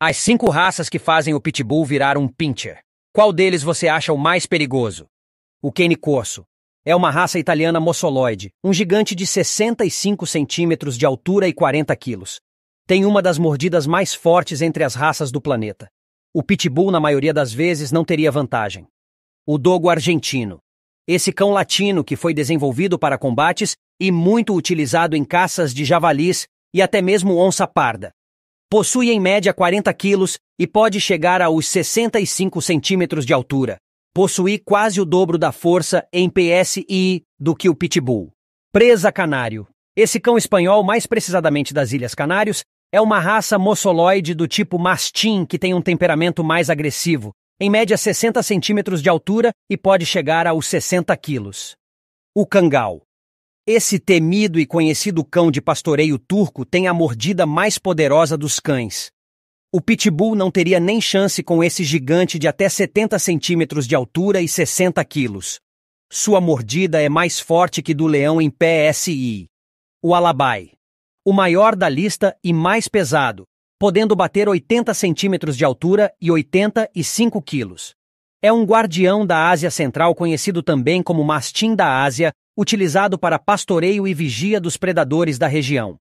As cinco raças que fazem o Pitbull virar um pincher. Qual deles você acha o mais perigoso? O Cane Corso. É uma raça italiana mossoloide, um gigante de 65 centímetros de altura e 40 quilos. Tem uma das mordidas mais fortes entre as raças do planeta. O Pitbull, na maioria das vezes, não teria vantagem. O Dogo Argentino. Esse cão latino que foi desenvolvido para combates e muito utilizado em caças de javalis e até mesmo onça parda. Possui em média 40 quilos e pode chegar aos 65 centímetros de altura. Possui quase o dobro da força em PSI do que o Pitbull. Presa Canário. Esse cão espanhol, mais precisamente das Ilhas Canários, é uma raça moçoloide do tipo mastim que tem um temperamento mais agressivo, em média 60 centímetros de altura e pode chegar aos 60 quilos. O cangal. Esse temido e conhecido cão de pastoreio turco tem a mordida mais poderosa dos cães. O pitbull não teria nem chance com esse gigante de até 70 centímetros de altura e 60 quilos. Sua mordida é mais forte que do leão em PSI. O alabai. O maior da lista e mais pesado, podendo bater 80 centímetros de altura e 85 quilos. É um guardião da Ásia Central conhecido também como mastim da Ásia utilizado para pastoreio e vigia dos predadores da região.